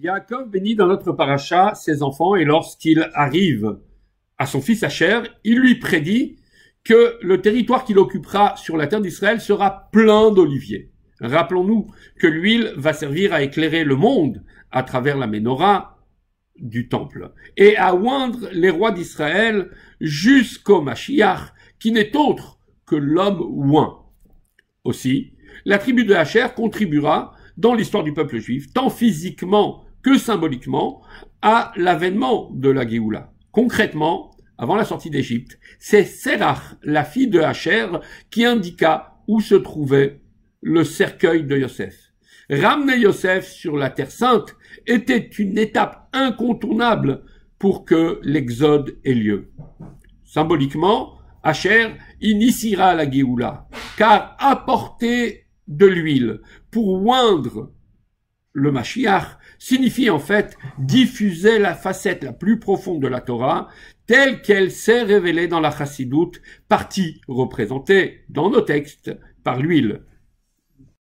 Jacob bénit dans notre paracha ses enfants et lorsqu'il arrive à son fils Acher, il lui prédit que le territoire qu'il occupera sur la terre d'Israël sera plein d'oliviers. Rappelons-nous que l'huile va servir à éclairer le monde à travers la menorah du temple et à oindre les rois d'Israël jusqu'au Mashiach qui n'est autre que l'homme oint. Aussi, la tribu de Hacher contribuera dans l'histoire du peuple juif, tant physiquement que symboliquement à l'avènement de la Géoula. Concrètement, avant la sortie d'Égypte, c'est Serach, la fille de Hacher, qui indiqua où se trouvait le cercueil de Yosef. Ramener Yosef sur la Terre Sainte était une étape incontournable pour que l'exode ait lieu. Symboliquement, Hacher initiera la Géoula, car apporter de l'huile pour oindre le Mashiach, signifie en fait diffuser la facette la plus profonde de la Torah telle qu'elle s'est révélée dans la chassidoute, partie représentée dans nos textes par l'huile.